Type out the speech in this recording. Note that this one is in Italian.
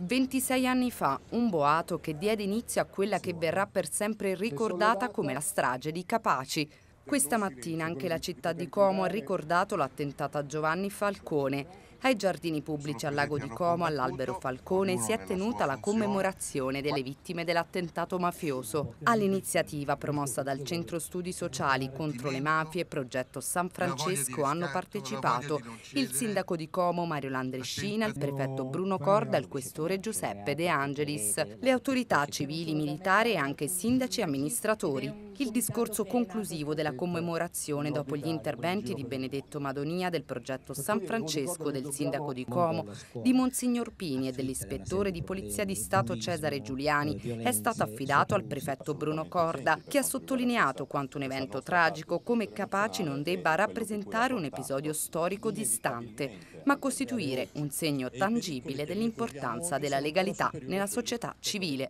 26 anni fa, un boato che diede inizio a quella che verrà per sempre ricordata come la strage di Capaci. Questa mattina anche la città di Como ha ricordato l'attentato a Giovanni Falcone. Ai giardini pubblici al lago di Como, all'albero Falcone, si è tenuta la commemorazione delle vittime dell'attentato mafioso. All'iniziativa promossa dal Centro Studi Sociali contro le mafie, progetto San Francesco, hanno partecipato il sindaco di Como Mario Landrescina, il prefetto Bruno Corda il questore Giuseppe De Angelis. Le autorità civili, militari e anche sindaci e amministratori. Il discorso conclusivo della commemorazione dopo gli interventi di Benedetto Madonia del progetto San Francesco del sindaco di Como, di Monsignor Pini e dell'ispettore di Polizia di Stato Cesare Giuliani è stato affidato al prefetto Bruno Corda, che ha sottolineato quanto un evento tragico come Capaci non debba rappresentare un episodio storico distante, ma costituire un segno tangibile dell'importanza della legalità nella società civile.